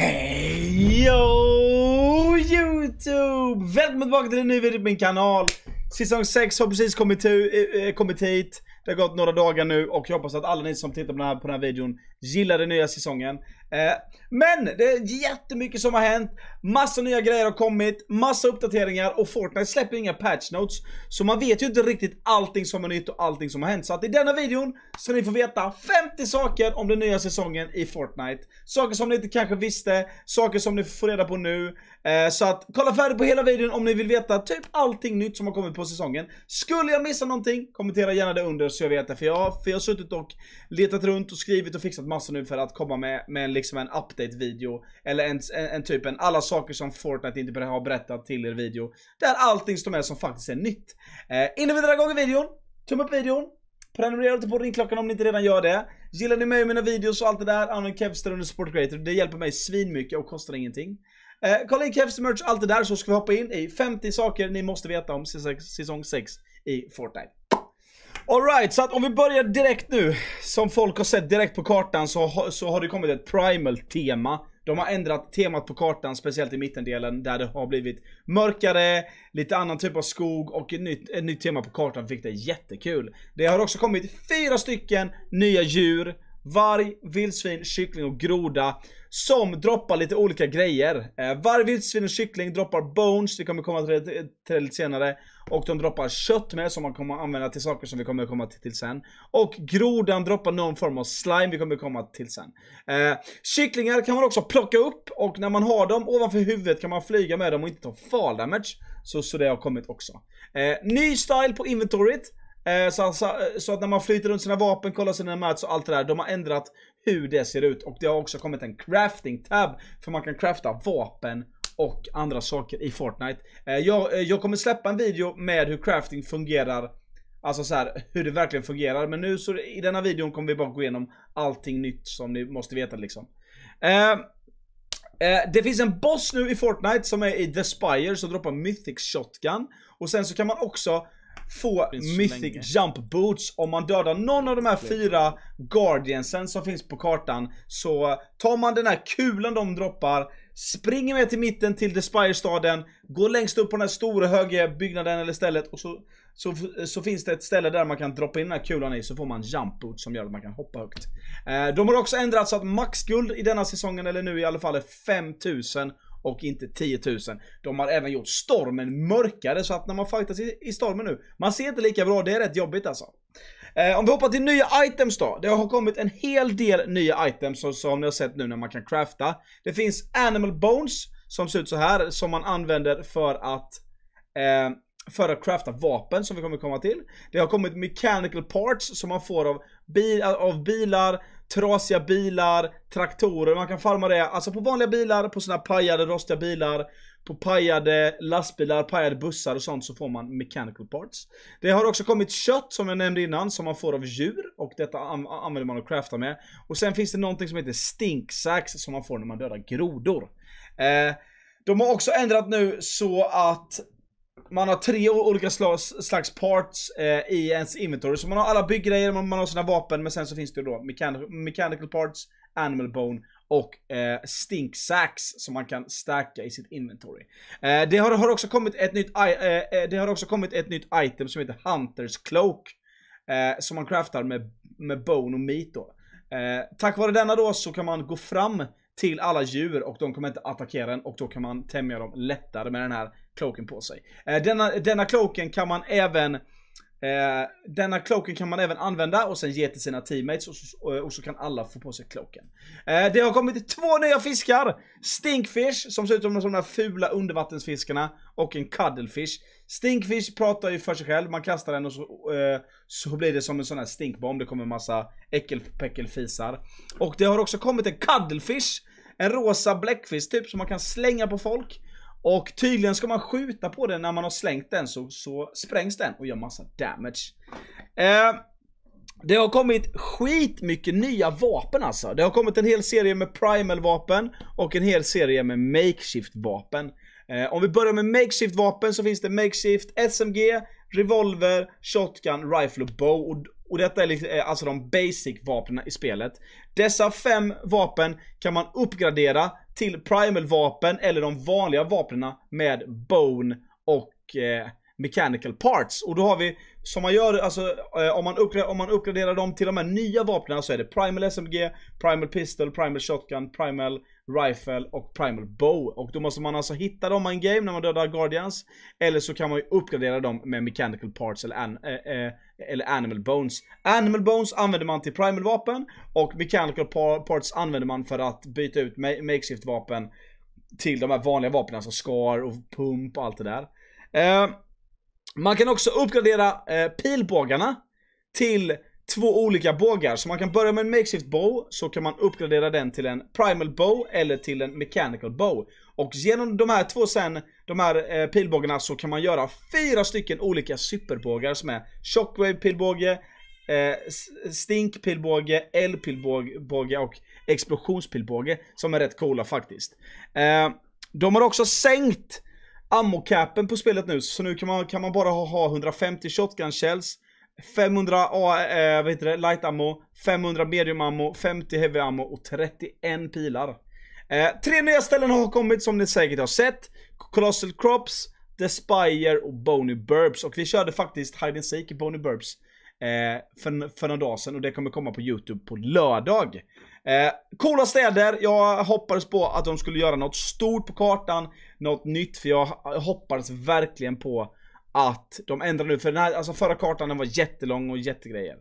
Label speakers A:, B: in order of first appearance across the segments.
A: Hej Youtube! Välkommen tillbaka till en ny video på min kanal. Säsong 6 har precis kommit, eh, eh, kommit hit. Det har gått några dagar nu och jag hoppas att alla ni som tittar på den här, på den här videon Gillar den nya säsongen. Eh, men det är jättemycket som har hänt. Massa nya grejer har kommit, massa uppdateringar och Fortnite släpper inga patch notes. Så man vet ju inte riktigt allting som är nytt och allting som har hänt. Så att i denna videon ska ni få veta 50 saker om den nya säsongen i Fortnite. Saker som ni inte kanske visste, saker som ni får reda på nu. Eh, så att kolla färdigt på hela videon om ni vill veta typ allting nytt som har kommit på säsongen. Skulle jag missa någonting, kommentera gärna det under så jag vet det. För jag, för jag har suttit och letat runt och skrivit och fixat massor nu för att komma med, med liksom en update-video. Eller en, en, en typ en alla saker som Fortnite inte har berättat till er video. Där allting står med som faktiskt är nytt. Eh, innan vi drar igång videon, tumme upp videon. Prenumerera och på ringklockan om ni inte redan gör det. Gillar ni mig och mina videos och allt det där, använd Kevster under Support Creator. Det hjälper mig svinmycket och kostar ingenting. Eh, kolla in Kevster Merch, allt det där, så ska vi hoppa in i 50 saker ni måste veta om säsong 6 i Fortnite. Alright, så att om vi börjar direkt nu. Som folk har sett direkt på kartan så, så har det kommit ett primal-tema. De har ändrat temat på kartan, speciellt i mittendelen där det har blivit mörkare, lite annan typ av skog och ett nytt, ett nytt tema på kartan, vilket är jättekul. Det har också kommit fyra stycken nya djur varg, vildsvin, kyckling och groda som droppar lite olika grejer. Eh, varg, vildsvin och kyckling droppar bones, vi kommer komma till det, till det lite senare. Och de droppar kött med som man kommer använda till saker som vi kommer komma till, till sen. Och grodan droppar någon form av slime vi kommer komma till sen. Eh, kycklingar kan man också plocka upp och när man har dem ovanför huvudet kan man flyga med dem och inte ta fall damage. Så, så det har kommit också. Eh, ny style på inventoriet. Eh, så, så, eh, så, att när man flyter runt sina vapen, kollar sina mats och allt det där, de har ändrat hur det ser ut. Och det har också kommit en crafting tab, för man kan crafta vapen och andra saker i Fortnite. Eh, jag, jag kommer släppa en video med hur crafting fungerar, alltså så här, hur det verkligen fungerar. Men nu så i denna videon kommer vi bara gå igenom allting nytt som ni måste veta liksom. Uh, Eh, det finns en boss nu i Fortnite som är i The Spire som droppar Mythic Shotgun. Och sen så kan man också få Mythic länge. Jump Boots. Om man dödar någon av de här fyra Guardiansen som finns på kartan så tar man den här kulan de droppar, springer med till mitten till Despire-staden, går längst upp på den här stora höga byggnaden eller stället och så, så, så finns det ett ställe där man kan droppa in den här kulan i så får man jump boot som gör att man kan hoppa högt. Eh, de har också ändrat så att maxguld i denna säsongen, eller nu i alla fall, är 5000 och inte 10 000. De har även gjort stormen mörkare så att när man fightas i, i stormen nu, man ser inte lika bra. Det är rätt jobbigt alltså. Eh, om vi hoppar till nya items då. Det har kommit en hel del nya items som, som ni har sett nu när man kan crafta. Det finns animal bones som ser ut så här som man använder för att eh, för att crafta vapen som vi kommer komma till. Det har kommit mechanical parts som man får av, bil, av bilar, trasiga bilar, traktorer, man kan farma det. Alltså på vanliga bilar, på såna här pajade, rostiga bilar, på pajade lastbilar, pajade bussar och sånt så får man mechanical parts. Det har också kommit kött som jag nämnde innan som man får av djur och detta använder man och craftar med. Och sen finns det någonting som heter stinksax som man får när man dödar grodor. Eh, de har också ändrat nu så att man har tre olika slags, slags parts eh, i ens inventory. Så man har alla bygggrejer, man, man har sina vapen, men sen så finns det då mechanical, mechanical parts, animal bone och eh, stink sacks som man kan stärka i sitt inventory. Eh, det, har, har, också kommit ett nytt, eh, eh, det har också kommit ett nytt item som heter Hunters Cloak. Eh, som man craftar med, med bone och meat då. Eh, tack vare denna då så kan man gå fram till alla djur och de kommer inte attackera en och då kan man tämja dem lättare med den här kloken på sig. Eh, denna, denna kloken kan man även eh, denna kloken kan man även använda och sen ge till sina teammates och så, eh, och så kan alla få på sig kloken. det har kommit två nya fiskar! Stinkfish, som ser ut som de där fula undervattensfiskarna och en cuddlefish. Stinkfish pratar ju för sig själv, man kastar den och så, eh, så blir det som en sån här stinkbomb, det kommer en massa äckelpäckelfisar. Och det har också kommit en cuddlefish, en rosa bläckfisk typ som man kan slänga på folk. Och tydligen ska man skjuta på den när man har slängt den så, så sprängs den och gör massa damage. Eh, det har kommit skitmycket nya vapen alltså. Det har kommit en hel serie med primal-vapen och en hel serie med makeshift-vapen. Eh, om vi börjar med makeshift-vapen så finns det makeshift, SMG, revolver, shotgun, rifle och bow. Och och detta är liksom, eh, alltså de basic vapnen i spelet. Dessa fem vapen kan man uppgradera till primal-vapen eller de vanliga vapnen med bone och eh, mechanical parts. Och då har vi, som man gör, alltså eh, om, man om man uppgraderar dem till de här nya vapnen så är det primal SMG, primal pistol, primal shotgun, primal rifle och primal bow. Och då måste man alltså hitta dem i en game när man dödar guardians. Eller så kan man ju uppgradera dem med mechanical parts eller an, eh, eh eller Animal Bones. Animal Bones använder man till primal vapen och Mechanical Parts använder man för att byta ut makeshift vapen till de här vanliga vapnen, som alltså skar och pump och allt det där. Eh, man kan också uppgradera eh, pilbågarna till två olika bågar. Så man kan börja med en makeshift bow, så kan man uppgradera den till en primal bow eller till en mechanical bow. Och genom de här två sen de här eh, pilbågarna så kan man göra fyra stycken olika superbågar som är shockwave pilbåge, eh, stink pilbåge, L-pilbåge och explosionspilbåge som är rätt coola faktiskt. Eh, de har också sänkt Ammo capen på spelet nu så nu kan man, kan man bara ha, 150 shotgun shells 500 eh, light ammo, 500 medium ammo, 50 heavy ammo och 31 pilar. Eh, tre nya ställen har kommit som ni säkert har sett. Colossal Crops, The Spire och Boney Burbs. Och vi körde faktiskt Hide and Seek i Boney Burbs eh, för, för några dagar sedan och det kommer komma på YouTube på lördag. Eh, coola städer, jag hoppades på att de skulle göra något stort på kartan, något nytt, för jag hoppades verkligen på att de ändrar nu, för den här, alltså förra kartan den var jättelång och jättegrejer.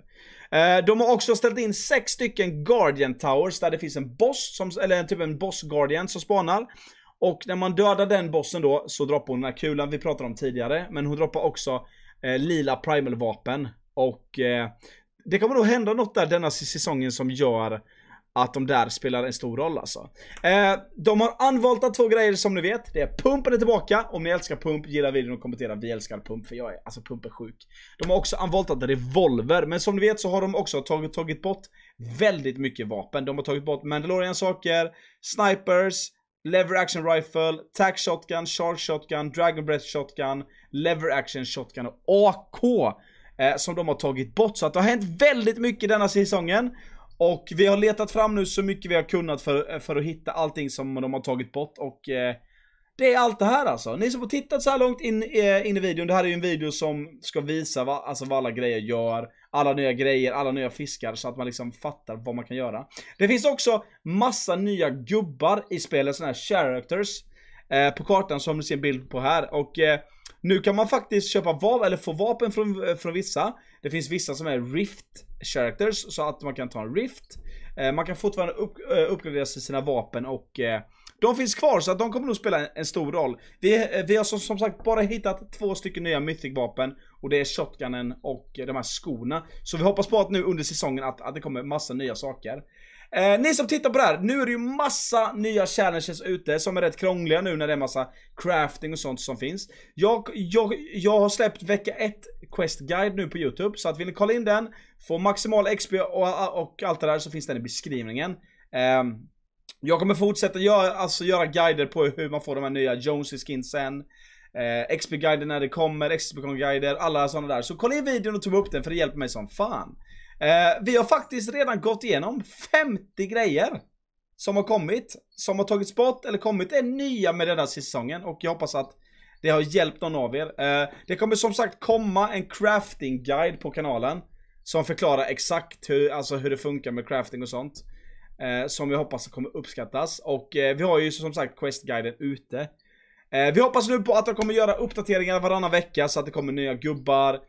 A: Eh, de har också ställt in sex stycken Guardian Towers där det finns en boss, som, eller typ en boss Guardian som spanar. Och när man dödar den bossen då så droppar hon den här kulan vi pratade om tidigare. Men hon droppar också eh, lila primal vapen. Och eh, det kommer nog hända något där denna säsongen som gör att de där spelar en stor roll alltså. Eh, de har anvoltat två grejer som ni vet. Det är pumpen är tillbaka. Om ni älskar pump, gilla videon och kommentera. Vi älskar pump för jag är, alltså pump är sjuk. De har också anvoltat revolver, men som ni vet så har de också tagit, tagit bort väldigt mycket vapen. De har tagit bort Mandalorian saker, snipers, lever action rifle, tack shotgun, charge shotgun, dragon breath shotgun, lever action shotgun och AK. Eh, som de har tagit bort. Så att det har hänt väldigt mycket denna säsongen. Och vi har letat fram nu så mycket vi har kunnat för, för att hitta allting som de har tagit bort och eh, det är allt det här alltså. Ni som har tittat så här långt in, eh, in i videon, det här är ju en video som ska visa va, alltså vad alla grejer gör, alla nya grejer, alla nya fiskar så att man liksom fattar vad man kan göra. Det finns också massa nya gubbar i spelet, sådana här characters eh, på kartan som ni ser en bild på här och eh, nu kan man faktiskt köpa vapen, eller få vapen från, eh, från vissa. Det finns vissa som är rift characters, så att man kan ta en rift. Eh, man kan fortfarande upp, eh, uppgradera sina vapen och de finns kvar så att de kommer nog spela en stor roll. Vi, vi har som, som, sagt bara hittat två stycken nya Mythic vapen och det är shotgunen och de här skorna. Så vi hoppas på att nu under säsongen att, att det kommer massa nya saker. Eh, ni som tittar på det här, nu är det ju massa nya challenges ute som är rätt krångliga nu när det är massa crafting och sånt som finns. Jag, jag, jag har släppt vecka 1 questguide nu på YouTube, så att vill ni kolla in den, få maximal XP och, och allt det där så finns den i beskrivningen. Eh, jag kommer fortsätta göra, alltså göra guider på hur man får de här nya Jonesy skinsen. Eh, XP-guider när det kommer, XP-guider, alla sådana där. Så kolla in videon och ta upp den för det hjälper mig som fan. Eh, vi har faktiskt redan gått igenom 50 grejer som har kommit, som har tagits bort eller kommit är nya med denna säsongen och jag hoppas att det har hjälpt någon av er. Eh, det kommer som sagt komma en crafting guide på kanalen som förklarar exakt hur, alltså hur det funkar med crafting och sånt. Eh, som vi hoppas kommer uppskattas och eh, vi har ju som sagt questguiden ute. Eh, vi hoppas nu på att de kommer göra uppdateringar varannan vecka så att det kommer nya gubbar,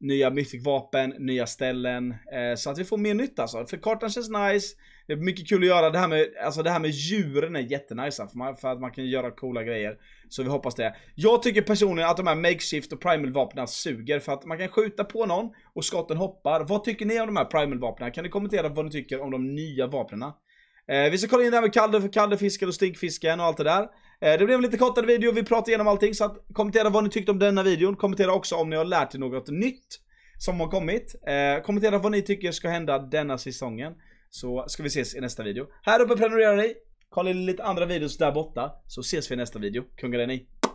A: nya myfik-vapen, nya ställen. Eh, så att vi får mer nytt alltså. För kartan känns nice. Det är mycket kul att göra. Det här med, alltså det här med djuren är jättenice för, man, för att man kan göra coola grejer. Så vi hoppas det. Jag tycker personligen att de här makeshift och primal vapnen suger för att man kan skjuta på någon och skotten hoppar. Vad tycker ni om de här primal vapnen? Kan ni kommentera vad ni tycker om de nya vapnen? Eh, vi ska kolla in det här med kallde, kallde fisken och stinkfisken och allt det där. Eh, det blev en lite kortare video, vi pratade igenom allting så att kommentera vad ni tyckte om denna videon. Kommentera också om ni har lärt er något nytt som har kommit. Eh, kommentera vad ni tycker ska hända denna säsongen. Så ska vi ses i nästa video. Här uppe prenumererar ni. Kolla in lite andra videos där borta. Så ses vi i nästa video. Kungar är ni.